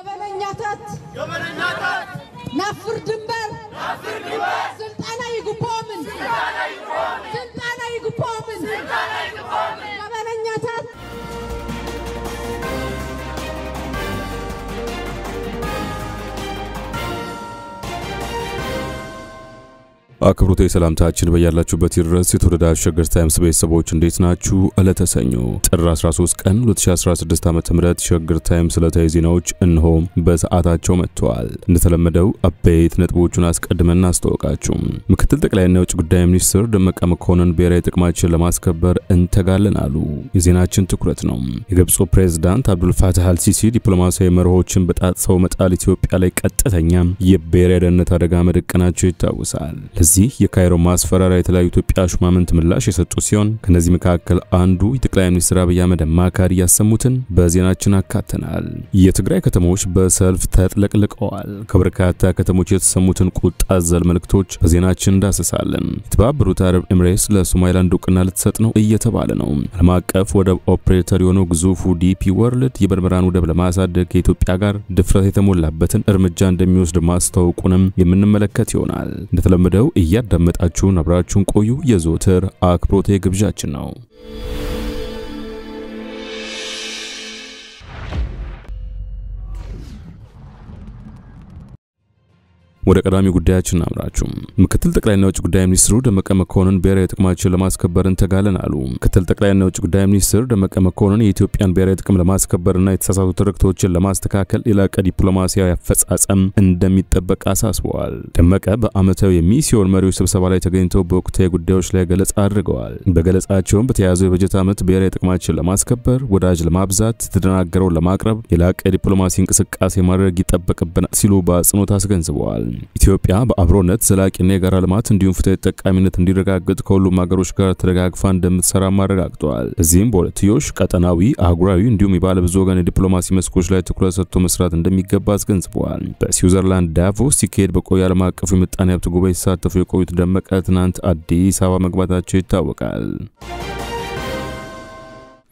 ገበነኛታት ናፍር ድንበር አክብሮት የሰላምታችን በያላችሁበት ይድረስ። የተወደዳችሁ ሸገር ታይምስ ቤተሰቦች እንዴት ናችሁ? ዕለተ ሰኞ ጥር 13 ቀን 2016 ዓ.ም ሸገር ታይምስ ዕለታዊ ዜናዎች እንሆ በሰዓታቸው መጥተዋል። እንደተለመደው አበይት ነጥቦቹን አስቀድመን እናስተዋውቃችሁ። ምክትል ጠቅላይና የውጭ ጉዳይ ሚኒስትር ደመቀ መኮንን ብሔራዊ ጥቅማችን ለማስከበር እንተጋለን አሉ። የዜናችን ትኩረት ነው። የግብፁ ፕሬዝዳንት አብዱልፋታህ አልሲሲ ዲፕሎማሲያዊ መርሆችን በጣጥሰው መጣል ኢትዮጵያ ላይ ቀጥተኛ የብሔራዊ ደህንነት አደጋ መደቀናቸው ይታወሳል። ለዚህ የካይሮ ማስፈራሪያ የተለያዩ ኢትዮጵያ ሹማምንት ምላሽ የሰጡ ሲሆን ከነዚህ መካከል አንዱ የጠቅላይ ሚኒስትር አብይ አህመድ አማካሪ ያሰሙትን በዜናችን አካተናል። የትግራይ ከተሞች በሰልፍ ተጥለቅልቀዋል። ከበርካታ ከተሞች የተሰሙትን ቁጣ ዘል መልእክቶች በዜናችን እንዳሰሳለን። የተባበሩት አረብ ኤምሬትስ ለሶማሊላንድ እውቅና ልትሰጥ ነው እየተባለ ነው። ዓለም አቀፍ ወደብ ኦፕሬተር የሆነው ግዙፉ ዲፒ ወርልድ የበርበራን ወደብ ለማሳደግ ከኢትዮጵያ ጋር ድፍረት የተሞላበትን እርምጃ እንደሚወስድ ማስታወቁንም የምንመለከት ይሆናል። እንደተለመደው እያዳመጣችሁን አብራችሁን ቆዩ የዘወትር አክብሮቴ ግብዣችን ነው። ወደ ቀዳሚ ጉዳያችን አምራችሁ ምክትል ጠቅላይና ውጭ ጉዳይ ሚኒስትሩ ደመቀ መኮንን ብሔራዊ ጥቅማችን ለማስከበር እንተጋለን አሉ። ምክትል ጠቅላይና ውጭ ጉዳይ ሚኒስትር ደመቀ መኮንን የኢትዮጵያን ብሔራዊ ጥቅም ለማስከበርና የተሳሳቱ ትርክቶችን ለማስተካከል የላቀ ዲፕሎማሲያዊ አፈጻጸም እንደሚጠበቅ አሳስበዋል። ደመቀ በአመታዊ የሚስዮን መሪዎች ስብሰባ ላይ ተገኝተው በወቅታዊ ጉዳዮች ላይ ገለጻ አድርገዋል። በገለጻቸውም በተያያዘው የበጀት ዓመት ብሔራዊ ጥቅማችን ለማስከበር፣ ወዳጅ ለማብዛት፣ የተደናገረውን ለማቅረብ የላቀ ዲፕሎማሲ እንቅስቃሴ ማድረግ ይጠበቅብናል ሲሉ በአጽንኦት አስገንዝበዋል። ኢትዮጵያ በአብሮነት ዘላቂና የጋራ ልማት እንዲሁም ፍትሐዊ ተጠቃሚነት እንዲረጋገጥ ከሁሉም ሀገሮች ጋር ተደጋግፋ እንደምትሰራም አረጋግጠዋል። እዚህም በሁለትዮሽ ቀጠናዊ፣ አህጉራዊ እንዲሁም የባለብዙ ወገን የዲፕሎማሲ መስኮች ላይ ትኩረት ሰጥቶ መስራት እንደሚገባ አስገንዝበዋል። በስዊዘርላንድ ዳቮስ ሲካሄድ በቆየ ዓለም አቀፉ የምጣኔ ሀብት ጉባኤ ሲሳተፉ የቆዩት ደመቀ ትናንት አዲስ አበባ መግባታቸው ይታወቃል።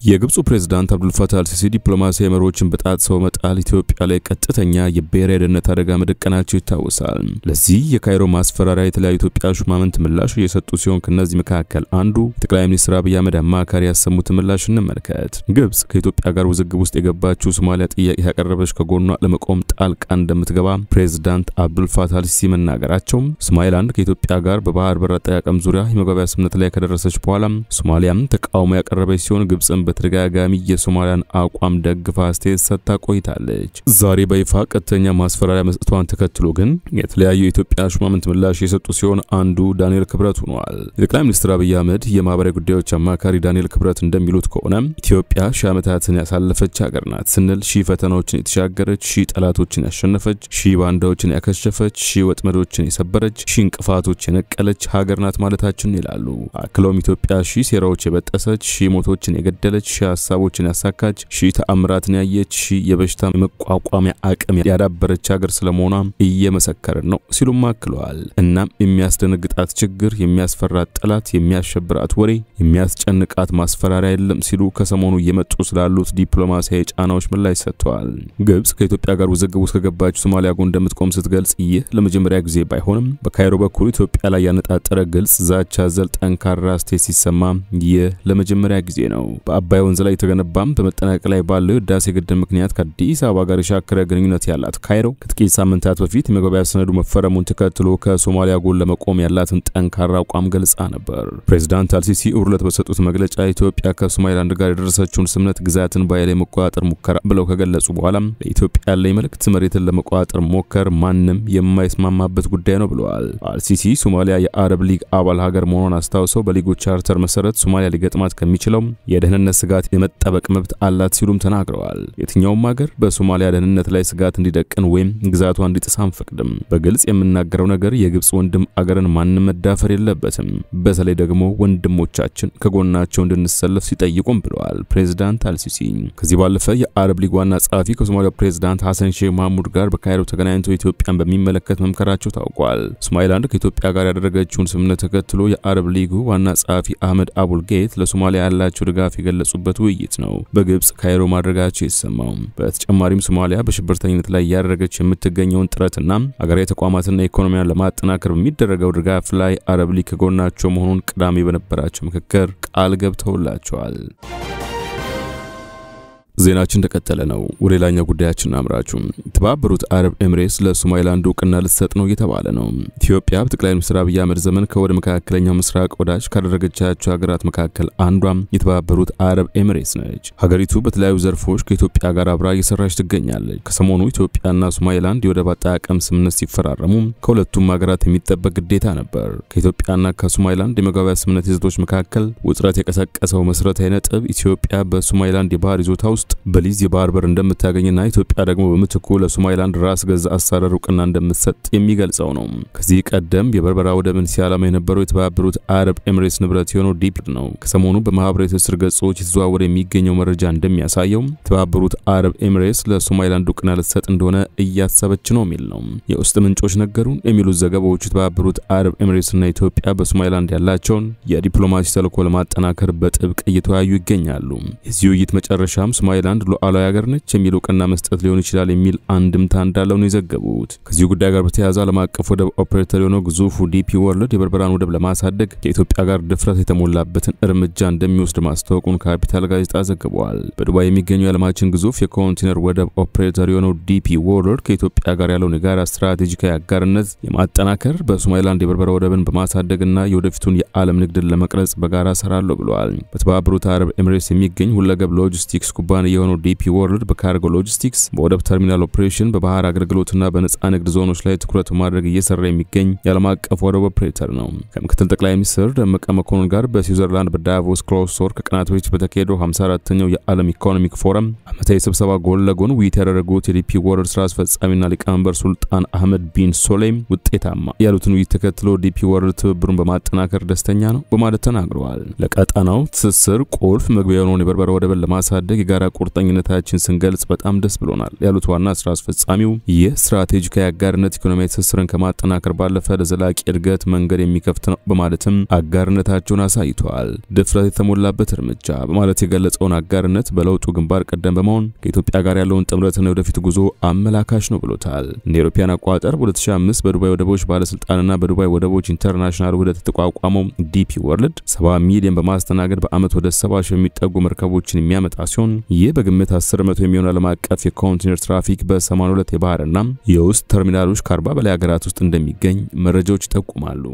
የግብፁ ፕሬዝዳንት አብዱልፋታ አልሲሲ ዲፕሎማሲያዊ መሪዎችን በጣት ሰው መጣል ኢትዮጵያ ላይ ቀጥተኛ የብሔራዊ ደህንነት አደጋ መደቀናቸው ይታወሳል። ለዚህ የካይሮ ማስፈራሪያ የተለያዩ ኢትዮጵያ ሹማምንት ምላሽ እየሰጡ ሲሆን ከነዚህ መካከል አንዱ ጠቅላይ ሚኒስትር አብይ አህመድ አማካሪ ያሰሙት ምላሽ እንመልከት። ግብጽ ከኢትዮጵያ ጋር ውዝግብ ውስጥ የገባችው ሶማሊያ ጥያቄ ያቀረበች ከጎኗ ለመቆም ጣልቃ እንደምትገባ ፕሬዝዳንት አብዱልፋታህ አልሲሲ መናገራቸው፣ ሶማሊላንድ ከኢትዮጵያ ጋር በባህር በር አጠቃቀም ዙሪያ የመግባቢያ ስምምነት ላይ ከደረሰች በኋላ ሶማሊያም ተቃውሞ ያቀረበች ሲሆን ግብጽን በተደጋጋሚ የሶማሊያን አቋም ደግፋ አስተያየት ሰጥታ ቆይታለች። ዛሬ በይፋ ቀጥተኛ ማስፈራሪያ መስጠቷን ተከትሎ ግን የተለያዩ የኢትዮጵያ ሹማምንት ምላሽ የሰጡ ሲሆን አንዱ ዳንኤል ክብረት ሆኗል። የጠቅላይ ሚኒስትር አብይ አህመድ የማህበራዊ ጉዳዮች አማካሪ ዳንኤል ክብረት እንደሚሉት ከሆነ ኢትዮጵያ ሺህ ዓመታትን ያሳለፈች ሀገር ናት ስንል ሺህ ፈተናዎችን የተሻገረች፣ ሺህ ጠላቶችን ያሸነፈች፣ ሺህ ባንዳዎችን ያከሸፈች፣ ሺህ ወጥመዶችን የሰበረች፣ ሺህ እንቅፋቶች የነቀለች ሀገር ናት ማለታችን ይላሉ። አክለውም ኢትዮጵያ ሺህ ሴራዎች የበጠሰች፣ ሺህ ሞቶችን የገደለች፣ ያደረገች፣ ሀሳቦችን ያሳካች፣ ሺህ ተአምራትን ያየች፣ ሺ የበሽታ የመቋቋሚያ አቅም ያዳበረች ሀገር ስለመሆኗ እየመሰከርን ነው ሲሉም አክለዋል። እናም የሚያስደነግጣት ችግር፣ የሚያስፈራት ጠላት፣ የሚያሸብራት ወሬ፣ የሚያስጨንቃት ማስፈራሪያ የለም ሲሉ ከሰሞኑ እየመጡ ስላሉት ዲፕሎማሲያዊ ጫናዎች ምላሽ ሰጥተዋል። ግብጽ ከኢትዮጵያ ጋር ውዝግብ ውስጥ ከገባች ሶማሊያ ጎን እንደምትቆም ስትገልጽ ይህ ለመጀመሪያ ጊዜ ባይሆንም በካይሮ በኩል ኢትዮጵያ ላይ ያነጣጠረ ግልጽ ዛቻ ዘል ጠንካራ ስቴት ሲሰማ ይህ ለመጀመሪያ ጊዜ ነው። በአባይ ወንዝ ላይ የተገነባም በመጠናቀቅ ላይ ባለው ህዳሴ ግድብ ምክንያት ከአዲስ አበባ ጋር የሻከረ ግንኙነት ያላት ካይሮ ከጥቂት ሳምንታት በፊት የመግባቢያ ሰነዱ መፈረሙን ተከትሎ ከሶማሊያ ጎን ለመቆም ያላትን ጠንካራ አቋም ገልጻ ነበር። ፕሬዚዳንት አልሲሲ እሁድ ዕለት በሰጡት መግለጫ ኢትዮጵያ ከሶማሊላንድ ጋር የደረሰችውን ስምነት ግዛትን በኃይል የመቆጣጠር ሙከራ ብለው ከገለጹ በኋላም ለኢትዮጵያ ያለኝ መልእክት መሬትን ለመቆጣጠር ሞከር ማንም የማይስማማበት ጉዳይ ነው ብለዋል። አልሲሲ ሶማሊያ የአረብ ሊግ አባል ሀገር መሆኗን አስታውሰው በሊጉ ቻርተር መሰረት ሶማሊያ ሊገጥማት ከሚችለው የደህንነት ስጋት የመጠበቅ መብት አላት ሲሉም ተናግረዋል። የትኛውም ሀገር በሶማሊያ ደህንነት ላይ ስጋት እንዲደቅን ወይም ግዛቷ እንዲጥስ አንፈቅድም። በግልጽ የምናገረው ነገር የግብፅ ወንድም አገርን ማንም መዳፈር የለበትም። በተለይ ደግሞ ወንድሞቻችን ከጎናቸው እንድንሰለፍ ሲጠይቁም ብለዋል ፕሬዚዳንት አልሲሲ። ከዚህ ባለፈ የአረብ ሊግ ዋና ጸሐፊ ከሶማሊያ ፕሬዝዳንት ሐሰን ሼህ ማህሙድ ጋር በካይሮ ተገናኝቶ ኢትዮጵያን በሚመለከት መምከራቸው ታውቋል። ሶማሊላንድ ከኢትዮጵያ ጋር ያደረገችውን ስምምነት ተከትሎ የአረብ ሊጉ ዋና ጸሐፊ አህመድ አቡልጌት ለሶማሊያ ያላቸው ድጋፍ የገለጹ የገለጹበት ውይይት ነው በግብጽ ካይሮ ማድረጋቸው የተሰማው። በተጨማሪም ሶማሊያ በሽብርተኝነት ላይ እያደረገች የምትገኘውን ጥረትና አገራዊ ተቋማትና ኢኮኖሚያን ለማጠናከር በሚደረገው ድጋፍ ላይ አረብ ሊግ ከጎናቸው መሆኑን ቅዳሜ በነበራቸው ምክክር ቃል ገብተውላቸዋል። ዜናችን ተቀጠለ ነው። ወደ ሌላኛው ጉዳያችን አምራችሁ የተባበሩት አረብ ኤምሬትስ ለሶማሊላንድ እውቅና ልትሰጥ ነው እየተባለ ነው። ኢትዮጵያ በጠቅላይ ሚኒስትር አብይ አህመድ ዘመን ከወደ መካከለኛው ምስራቅ ወዳጅ ካደረገቻቸው ሀገራት መካከል አንዷ የተባበሩት አረብ ኤምሬትስ ነች። ሀገሪቱ በተለያዩ ዘርፎች ከኢትዮጵያ ጋር አብራ እየሰራች ትገኛለች። ከሰሞኑ ኢትዮጵያና ሶማሊላንድ የወደብ አጠቃቀም ስምምነት ሲፈራረሙ ከሁለቱም ሀገራት የሚጠበቅ ግዴታ ነበር። ከኢትዮጵያና ከሶማሊላንድ የመግባቢያ ስምምነት ይዘቶች መካከል ውጥረት የቀሰቀሰው መሰረታዊ ነጥብ ኢትዮጵያ በሶማሊላንድ የባህር ይዞታ ውስጥ ውስጥ በሊዝ የባህር በር እንደምታገኝና ኢትዮጵያ ደግሞ በምትኩ ለሶማሊላንድ ራስ ገዝ አስተዳደር እውቅና እንደምትሰጥ የሚገልጸው ነው። ከዚህ ቀደም የበርበራ ወደብን ሲያላማ የነበረው የተባበሩት አረብ ኤምሬትስ ንብረት የሆነው ዲፕ ነው። ከሰሞኑ በማህበራዊ ትስስር ገጾች የተዘዋወረ የሚገኘው መረጃ እንደሚያሳየው የተባበሩት አረብ ኤምሬትስ ለሶማሊላንድ እውቅና ልትሰጥ እንደሆነ እያሰበች ነው የሚል ነው። የውስጥ ምንጮች ነገሩን የሚሉት ዘገባዎቹ የተባበሩት አረብ ኤምሬትስና ኢትዮጵያ በሶማሊላንድ ያላቸውን የዲፕሎማሲ ተልዕኮ ለማጠናከር በጥብቅ እየተወያዩ ይገኛሉ። የዚህ ውይይት መጨረሻም ሶማ ሶማሌላንድ ሉዓላዊ ሀገር ነች የሚል እውቅና መስጠት ሊሆን ይችላል የሚል አንድምታ እንዳለው ነው የዘገቡት። ከዚሁ ጉዳይ ጋር በተያያዘ ዓለም አቀፍ ወደብ ኦፕሬተር የሆነው ግዙፉ ዲፒ ወርልድ የበርበራን ወደብ ለማሳደግ ከኢትዮጵያ ጋር ድፍረት የተሞላበትን እርምጃ እንደሚወስድ ማስታወቁን ካፒታል ጋዜጣ ዘግቧል። በዱባይ የሚገኙ የዓለማችን ግዙፍ የኮንቲነር ወደብ ኦፕሬተር የሆነው ዲፒ ወርልድ ከኢትዮጵያ ጋር ያለውን የጋራ ስትራቴጂካዊ አጋርነት የማጠናከር በሶማሌላንድ የበርበራ ወደብን በማሳደግና የወደፊቱን የዓለም ንግድን ለመቅረጽ በጋራ ሰራለሁ ብለዋል። በተባበሩት አረብ ኤምሬትስ የሚገኝ ሁለገብ ሎጂስቲክስ ኩባንያ ተቋማት የሆነው ዲፒ ወርልድ በካርጎ ሎጂስቲክስ፣ በወደብ ተርሚናል ኦፕሬሽን፣ በባህር አገልግሎትና በነጻ ንግድ ዞኖች ላይ ትኩረት በማድረግ እየሰራ የሚገኝ የዓለም አቀፍ ወደብ ኦፕሬተር ነው። ከምክትል ጠቅላይ ሚኒስትር ደመቀ መኮንን ጋር በስዊዘርላንድ በዳቮስ ክሎስቶር ከቀናት በፊት በተካሄደው 54ኛው የዓለም ኢኮኖሚክ ፎረም ዓመታዊ ስብሰባ ጎን ለጎን ውይይት ያደረጉት የዲፒ ወርልድ ስራ አስፈጻሚና ሊቀመንበር ሱልጣን አህመድ ቢን ሶሌም ውጤታማ ያሉትን ውይይት ተከትሎ ዲፒ ወርልድ ትብብሩን በማጠናከር ደስተኛ ነው በማለት ተናግረዋል። ለቀጠናው ትስስር ቁልፍ መግቢያ የሆነውን የበርበራ ወደብን ለማሳደግ የጋራ ቁርጠኝነታችን ስንገልጽ በጣም ደስ ብሎናል ያሉት ዋና ስራ አስፈጻሚው ይህ ስትራቴጂካዊ አጋርነት ኢኮኖሚያዊ ትስስርን ከማጠናከር ባለፈ ለዘላቂ እድገት መንገድ የሚከፍት ነው በማለትም አጋርነታቸውን አሳይተዋል። ድፍረት የተሞላበት እርምጃ በማለት የገለጸውን አጋርነት በለውጡ ግንባር ቀደም በመሆን ከኢትዮጵያ ጋር ያለውን ጥምረትና የወደፊት ጉዞ አመላካሽ ነው ብሎታል። እንደ አውሮፓውያን አቆጣጠር በ2005 በዱባይ ወደቦች ባለስልጣንና በዱባይ ወደቦች ኢንተርናሽናል ውህደት የተቋቋመው ዲፒ ወርልድ 70 ሚሊዮን በማስተናገድ በዓመት ወደ 70 ሺህ የሚጠጉ መርከቦችን የሚያመጣ ሲሆን ይህ በግምት 10 በመቶ የሚሆን ዓለም አቀፍ የኮንቴነር ትራፊክ በ82 የባህርና የውስጥ ተርሚናሎች ከ40 በላይ ሀገራት ውስጥ እንደሚገኝ መረጃዎች ይጠቁማሉ።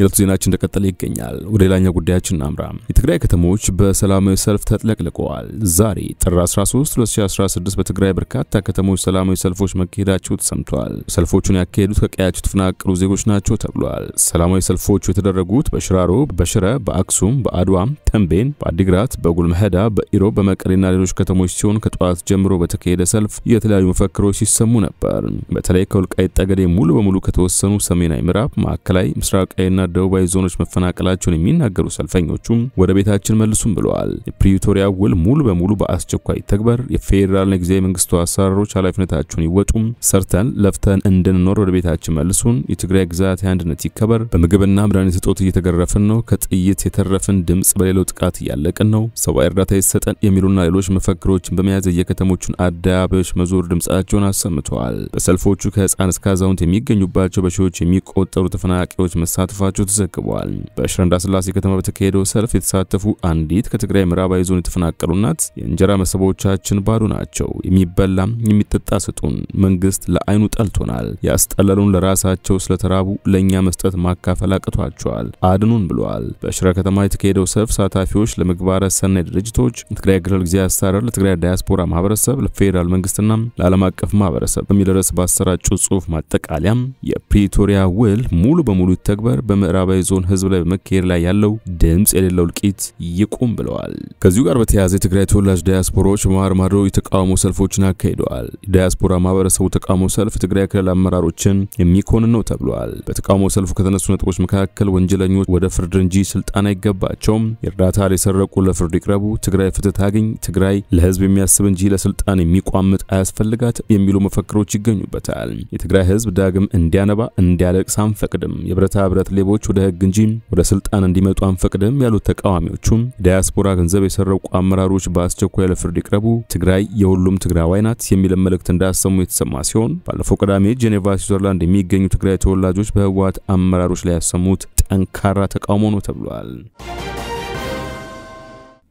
የዕለቱ ዜናችን እንደቀጠለ ይገኛል። ወደ ሌላኛው ጉዳያችን እናምራ። የትግራይ ከተሞች በሰላማዊ ሰልፍ ተጥለቅልቀዋል። ዛሬ ጥር 13 2016 በትግራይ በርካታ ከተሞች ሰላማዊ ሰልፎች መካሄዳቸው ተሰምቷል። ሰልፎቹን ያካሄዱት ከቀያቸው የተፈናቀሉ ዜጎች ናቸው ተብሏል። ሰላማዊ ሰልፎቹ የተደረጉት በሽራሮ፣ በሽረ፣ በአክሱም፣ በአድዋም፣ ተንቤን፣ በአዲግራት፣ በጉልመሄዳ፣ በኢሮብ፣ በመቀሌና ሌሎች ከተሞች ሲሆን ከጠዋት ጀምሮ በተካሄደ ሰልፍ የተለያዩ መፈክሮች ሲሰሙ ነበር። በተለይ ከወልቃይት ጠገዴ ሙሉ በሙሉ ከተወሰኑ ሰሜናዊ ምዕራብ፣ ማዕከላዊ፣ ምስራቃዊና ደቡባዊ ዞኖች መፈናቀላቸውን የሚናገሩ ሰልፈኞቹም ወደ ቤታችን መልሱም ብለዋል። የፕሪቶሪያ ውል ሙሉ በሙሉ በአስቸኳይ ተግበር፣ የፌዴራልና ጊዜያዊ መንግስቱ አሰራሮች ኃላፊነታቸውን ይወጡም፣ ሰርተን ለፍተን እንድንኖር ወደ ቤታችን መልሱን፣ የትግራይ ግዛት አንድነት ይከበር፣ በምግብና መድኃኒት እጦት እየተገረፍን ነው፣ ከጥይት የተረፍን ድምጽ በሌለው ጥቃት እያለቅን ነው፣ ሰብአዊ እርዳታ ይሰጠን የሚሉና ሌሎች መፈክሮችን በመያዝ የከተሞቹን አደባባዮች መዞር ድምፃቸውን አሰምተዋል። በሰልፎቹ ከህፃን እስከ አዛውንት የሚገኙባቸው በሺዎች የሚቆጠሩ ተፈናቃዮች መሳተፋ መሆናቸው ተዘግበዋል። በሽረንዳ ስላሴ ከተማ በተካሄደው ሰልፍ የተሳተፉ አንዲት ከትግራይ ምዕራባዊ ዞን የተፈናቀሉ እናት የእንጀራ መሰቦቻችን ባዶ ናቸው፣ የሚበላ የሚጠጣ ስጡን፣ መንግስት ለአይኑ ጠልቶናል፣ ያስጠለሉን ለራሳቸው ስለተራቡ ለእኛ መስጠት ማካፈል አቅቷቸዋል፣ አድኑን ብለዋል። በሽረ ከተማ የተካሄደው ሰልፍ ሳታፊዎች ለምግባረ ሰናይ ድርጅቶች፣ ትግራይ ክልል ጊዜ አስተዳደር፣ ለትግራይ ዳያስፖራ ማህበረሰብ፣ ለፌዴራል መንግስትና ለዓለም አቀፍ ማህበረሰብ በሚል ርዕስ ባሰራጩ ጽሁፍ ማጠቃለያም የፕሪቶሪያ ውል ሙሉ በሙሉ ይተግበር በ በምዕራባዊ ዞን ህዝብ ላይ በመካሄድ ላይ ያለው ድምጽ የሌለው እልቂት ይቁም ብለዋል። ከዚሁ ጋር በተያያዘ የትግራይ ተወላጅ ዳያስፖራዎች ባህር ማዶ የተቃውሞ ሰልፎችን አካሂደዋል። የዳያስፖራ ማህበረሰቡ ተቃውሞ ሰልፍ የትግራይ ክልል አመራሮችን የሚኮንን ነው ተብሏል። በተቃውሞ ሰልፉ ከተነሱ ነጥቦች መካከል ወንጀለኞች ወደ ፍርድ እንጂ ስልጣን አይገባቸውም፣ የእርዳታ ሊሰረቁ ለፍርድ ይቅረቡ፣ ትግራይ ፍትህ ታግኝ፣ ትግራይ ለህዝብ የሚያስብ እንጂ ለስልጣን የሚቋምጥ አያስፈልጋት የሚሉ መፈክሮች ይገኙበታል። የትግራይ ህዝብ ዳግም እንዲያነባ እንዲያለቅስ አንፈቅድም። የብረታ ብረት ሌቦ ግለሰቦች ወደ ህግ እንጂ ወደ ስልጣን እንዲመጡ አንፈቅድም ያሉት ተቃዋሚዎቹም ዲያስፖራ ገንዘብ የሰረቁ አመራሮች በአስቸኳይ ለፍርድ ይቅረቡ፣ ትግራይ የሁሉም ትግራዋይ ናት የሚል መልእክት እንዳሰሙ የተሰማ ሲሆን ባለፈው ቅዳሜ ጄኔቫ ስዊዘርላንድ የሚገኙ ትግራይ ተወላጆች በህወሓት አመራሮች ላይ ያሰሙት ጠንካራ ተቃውሞ ነው ተብሏል።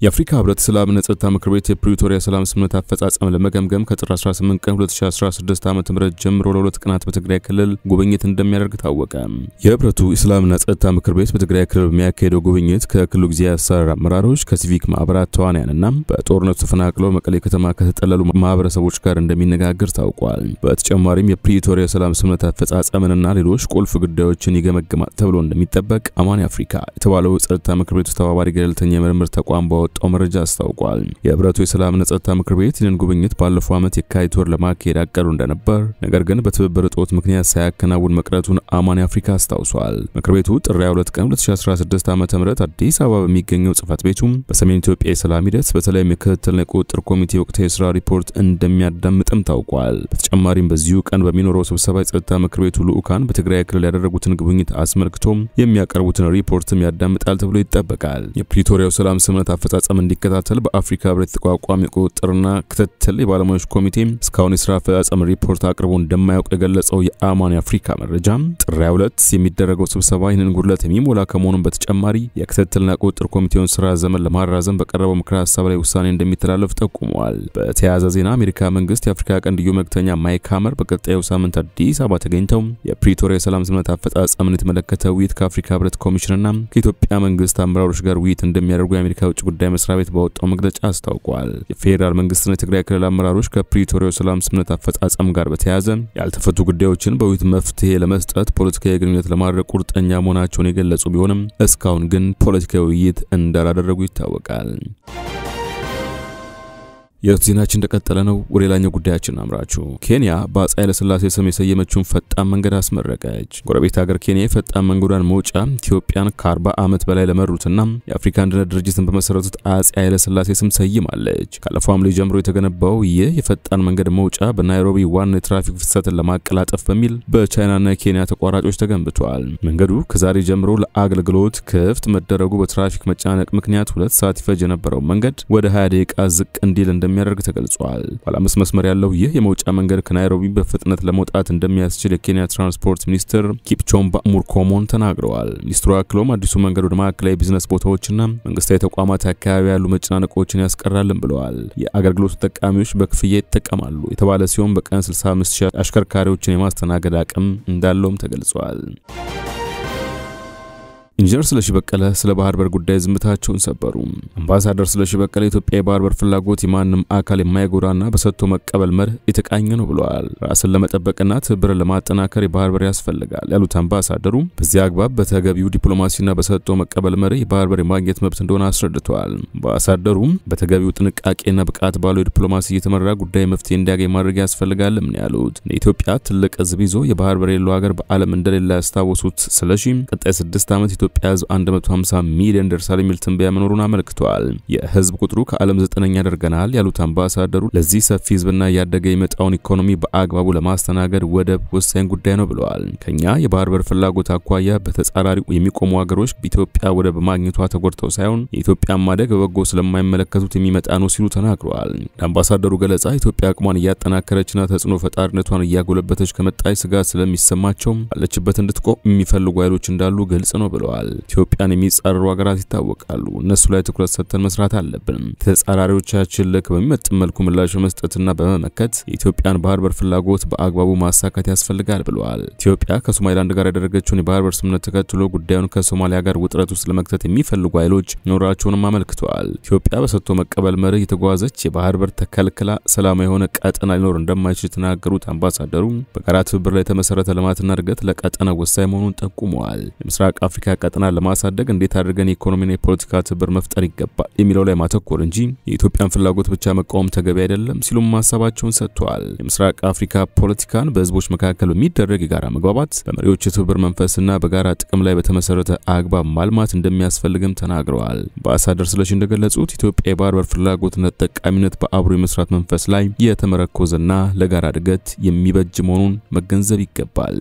የአፍሪካ ህብረት ስለ አብን ጸጥታ ምክር ቤት የፕሪቶሪያ ሰላም ስምምነት አፈጻጸም ለመገምገም ከጥር 18 ቀን 2016 ዓ.ም ጀምሮ ለሁለት ቀናት በትግራይ ክልል ጉብኝት እንደሚያደርግ ታወቀ። የህብረቱ የሰላምና ጸጥታ ምክር ቤት በትግራይ ክልል በሚያካሄደው ጉብኝት ከክልሉ ጊዜያዊ አስተዳደር አመራሮች፣ ከሲቪክ ማህበራት ተዋንያንና በጦርነቱ ተፈናቅለው መቀሌ ከተማ ከተጠለሉ ማህበረሰቦች ጋር እንደሚነጋገር ታውቋል። በተጨማሪም የፕሪቶሪያ ሰላም ስምምነት አፈጻጸምንና ሌሎች ቁልፍ ጉዳዮችን ይገመግማል ተብሎ እንደሚጠበቅ አማኒ አፍሪካ የተባለው ጸጥታ ምክር ቤቱ ተባባሪ ገለልተኛ የምርምር ተቋም በወ ያወጣው መረጃ አስታውቋል። የህብረቱ የሰላምና ጸጥታ ምክር ቤት ይህንን ጉብኝት ባለፈው ዓመት የካቲት ወር ለማካሄድ አቀዱ እንደነበር፣ ነገር ግን በትብብር እጦት ምክንያት ሳያከናውን መቅረቱን አማን አፍሪካ አስታውሷል። ምክር ቤቱ ጥር 2 ቀን 2016 ም አዲስ አበባ በሚገኘው ጽህፈት ቤቱም በሰሜን ኢትዮጵያ የሰላም ሂደት በተለይም የክትትልና የቁጥጥር ኮሚቴ ወቅታዊ የስራ ሪፖርት እንደሚያዳምጥም ታውቋል። በተጨማሪም በዚሁ ቀን በሚኖረው ስብሰባ የጸጥታ ምክር ቤቱ ልዑካን በትግራይ ክልል ያደረጉትን ጉብኝት አስመልክቶም የሚያቀርቡትን ሪፖርትም ያዳምጣል ተብሎ ይጠበቃል። የፕሪቶሪያው ሰላም ስምምነት አፈጻ አፈጻጸም እንዲከታተል በአፍሪካ ህብረት የተቋቋሚ ቁጥጥርና ክትትል የባለሙያዎች ኮሚቴ እስካሁን የስራ አፈጻጸም ሪፖርት አቅርቦ እንደማያውቅ የገለጸው የአማን የአፍሪካ መረጃ ጥር 22 የሚደረገው ስብሰባ ይህንን ጉድለት የሚሞላ ከመሆኑም በተጨማሪ የክትትልና ቁጥጥር ኮሚቴውን ስራ ዘመን ለማራዘም በቀረበው ምክረ ሀሳብ ላይ ውሳኔ እንደሚተላለፍ ጠቁመዋል። በተያያዘ ዜና አሜሪካ መንግስት የአፍሪካ ቀንድ ልዩ ማይክ ሀመር በቀጣዩ ሳምንት አዲስ አበባ ተገኝተው የፕሪቶሪያ የሰላም ስምምነት አፈጻጸምን የተመለከተ ውይይት ከአፍሪካ ህብረት ኮሚሽንና ከኢትዮጵያ መንግስት አመራሮች ጋር ውይይት እንደሚያደርጉ የአሜሪካ ውጭ ጉዳይ ጉዳይ መስሪያ ቤት ባወጣው መግለጫ አስታውቋል። የፌዴራል መንግስትና የትግራይ ክልል አመራሮች ከፕሪቶሪያው ሰላም ስምምነት አፈጻጸም ጋር በተያያዘ ያልተፈቱ ጉዳዮችን በውይይት መፍትሄ ለመስጠት ፖለቲካዊ ግንኙነት ለማድረግ ቁርጠኛ መሆናቸውን የገለጹ ቢሆንም እስካሁን ግን ፖለቲካዊ ውይይት እንዳላደረጉ ይታወቃል። የዕለት ዜናችን እንደቀጠለ ነው። ወደ ሌላኛው ጉዳያችን አምራችሁ ኬንያ በአፄ ኃይለሥላሴ ስም የሰየመችውን ፈጣን መንገድ አስመረቀች። ጎረቤት ሀገር ኬንያ የፈጣን መንገዷን መውጫ ኢትዮጵያን ከ40 ዓመት በላይ ለመሩትና የአፍሪካ አንድነት ድርጅትን በመሰረቱት አፄ ኃይለሥላሴ ስም ሰይማለች። ካለፈው ሐምሌ ጀምሮ የተገነባው ይህ የፈጣን መንገድ መውጫ በናይሮቢ ዋና የትራፊክ ፍሰትን ለማቀላጠፍ በሚል በቻይናና የኬንያ ተቋራጮች ተገንብቷል። መንገዱ ከዛሬ ጀምሮ ለአገልግሎት ክፍት መደረጉ በትራፊክ መጨናነቅ ምክንያት ሁለት ሰዓት ይፈጅ የነበረው መንገድ ወደ 20 ደቂቃ ዝቅ እንዲል እንደ እንደሚያደርግ ተገልጿል። ባለአምስት መስመር ያለው ይህ የመውጫ መንገድ ከናይሮቢ በፍጥነት ለመውጣት እንደሚያስችል የኬንያ ትራንስፖርት ሚኒስትር ኪፕቾምባ ሙርኮሞን ተናግረዋል። ሚኒስትሩ አክሎም አዲሱ መንገድ ወደ ማዕከላዊ ቢዝነስ ቦታዎችና መንግስታዊ ተቋማት አካባቢ ያሉ መጨናነቆችን ያስቀራልን ብለዋል። የአገልግሎቱ ተጠቃሚዎች በክፍያ ይጠቀማሉ የተባለ ሲሆን በቀን 65 አሽከርካሪዎችን የማስተናገድ አቅም እንዳለውም ተገልጿል። ኢንጂነር ስለሺ በቀለ ስለ ባህር በር ጉዳይ ዝምታቸውን ሰበሩ። አምባሳደር ስለሺ በቀለ የኢትዮጵያ የባህር በር ፍላጎት የማንም አካል የማይጎዳና በሰጥቶ መቀበል መርህ የተቃኘ ነው ብለዋል። ራስን ለመጠበቅና ትብብርን ለማጠናከር የባህር በር ያስፈልጋል ያሉት አምባሳደሩ በዚህ አግባብ በተገቢው ዲፕሎማሲና በሰጥቶ መቀበል መርህ የባህር በር የማግኘት መብት እንደሆነ አስረድተዋል። አምባሳደሩም በተገቢው ጥንቃቄና ብቃት ባለው ዲፕሎማሲ እየተመራ ጉዳይ መፍትሄ እንዲያገኝ ማድረግ ያስፈልጋልም ነው ያሉት። ኢትዮጵያ ትልቅ ህዝብ ይዞ የባህር በር የሌለው ሀገር በዓለም እንደሌለ ያስታወሱት ስለሺ ቀጣይ ስድስት ዓመት የኢትዮጵያ ሕዝብ 150 ሚሊዮን ደርሳል የሚል ትንበያ መኖሩን አመልክቷል። የህዝብ ቁጥሩ ከዓለም ዘጠነኛ ያደርገናል ያሉት አምባሳደሩ ለዚህ ሰፊ ህዝብና ያደገ የመጣውን ኢኮኖሚ በአግባቡ ለማስተናገድ ወደብ ወሳኝ ጉዳይ ነው ብለዋል። ከኛ የባህር በር ፍላጎት አኳያ በተጻራሪ የሚቆሙ ሀገሮች ኢትዮጵያ ወደብ በማግኘቷ ተጎድተው ሳይሆን የኢትዮጵያን ማደግ በበጎ ስለማይመለከቱት የሚመጣ ነው ሲሉ ተናግረዋል። ለአምባሳደሩ ገለጻ ኢትዮጵያ አቅሟን እያጠናከረችና ተጽዕኖ ፈጣሪነቷን እያጎለበተች ከመጣች ስጋት ስለሚሰማቸው ባለችበት እንድትቆም የሚፈልጉ ኃይሎች እንዳሉ ግልጽ ነው ብለዋል። ተናግረዋል። ኢትዮጵያን የሚጻረሩ ሀገራት ይታወቃሉ። እነሱ ላይ ትኩረት ሰጥተን መስራት አለብን። ተጻራሪዎቻችን ልክ በሚመጥን መልኩ ምላሽ በመስጠትና በመመከት የኢትዮጵያን ባህር በር ፍላጎት በአግባቡ ማሳካት ያስፈልጋል ብለዋል። ኢትዮጵያ ከሶማሊላንድ ጋር ያደረገችውን የባህር በር ስምምነት ተከትሎ ጉዳዩን ከሶማሊያ ጋር ውጥረት ውስጥ ለመክተት የሚፈልጉ ኃይሎች መኖራቸውንም አመልክተዋል። ኢትዮጵያ በሰጥቶ መቀበል መርህ የተጓዘች የባህር በር ተከልክላ ሰላማዊ የሆነ ቀጠና ሊኖር እንደማይችል የተናገሩት አምባሳደሩ በጋራ ትብብር ላይ የተመሰረተ ልማትና እድገት ለቀጠና ወሳኝ መሆኑን ጠቁመዋል። የምስራቅ አፍሪካ ቀጠና ለማሳደግ እንዴት አድርገን የኢኮኖሚና የፖለቲካ ትብብር መፍጠር ይገባል የሚለው ላይ ማተኮር እንጂ የኢትዮጵያን ፍላጎት ብቻ መቃወም ተገቢ አይደለም ሲሉም ሀሳባቸውን ሰጥተዋል። የምስራቅ አፍሪካ ፖለቲካን በህዝቦች መካከል በሚደረግ የጋራ መግባባት በመሪዎች የትብብር መንፈስና በጋራ ጥቅም ላይ በተመሰረተ አግባብ ማልማት እንደሚያስፈልግም ተናግረዋል። በአምባሳደር ስለሺ እንደገለጹት ኢትዮጵያ በር ፍላጎትና ተጠቃሚነት በአብሮ የመስራት መንፈስ ላይ የተመረኮዘና ለጋራ እድገት የሚበጅ መሆኑን መገንዘብ ይገባል።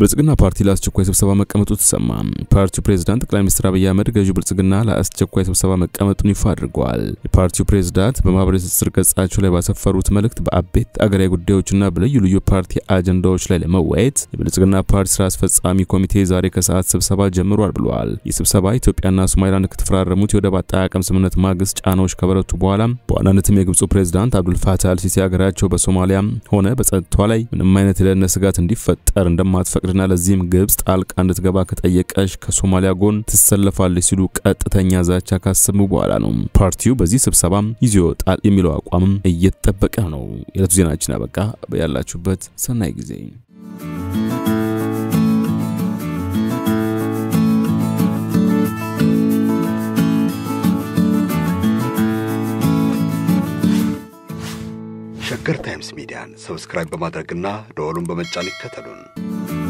ብልጽግና ፓርቲ ለአስቸኳይ ስብሰባ መቀመጡ ተሰማ። ፓርቲው ፕሬዝዳንት ጠቅላይ ሚኒስትር አብይ አህመድ ገዢ ብልጽግና ለአስቸኳይ ስብሰባ መቀመጡን ይፋ አድርገዋል። የፓርቲው ፕሬዝዳንት በማህበራዊ ትስስር ገጻቸው ላይ ባሰፈሩት መልእክት በአቤት አገራዊ ጉዳዮችና በልዩ ልዩ ፓርቲ አጀንዳዎች ላይ ለመወያየት የብልጽግና ፓርቲ ስራ አስፈጻሚ ኮሚቴ ዛሬ ከሰዓት ስብሰባ ጀምሯል ብለዋል። ይህ ስብሰባ ኢትዮጵያና ሶማሊላንድ ከተፈራረሙት የወደብ አጠቃቀም ስምምነት ማግስት ጫናዎች ከበረቱ በኋላ በዋናነትም የግብፁ ፕሬዝዳንት አብዱል አልሲሲ ሀገራቸው በሶማሊያ ሆነ በጸጥታ ላይ ምንም አይነት የደህንነት ስጋት እንዲፈጠር እንደማትፈቅ እንድታቅድና ለዚህም ግብጽ ጣልቃ እንድትገባ ከጠየቀች ከሶማሊያ ጎን ትሰለፋለች ሲሉ ቀጥተኛ ዛቻ ካሰሙ በኋላ ነው። ፓርቲው በዚህ ስብሰባ ይዞ ይወጣል የሚለው አቋምም እየተጠበቀ ነው። የዕለቱ ዜናችን አበቃ። ያላችሁበት ሰናይ ጊዜ ሸገር ታይምስ ሚዲያን ሰብስክራይብ በማድረግና ደወሉን በመጫን ይከተሉን።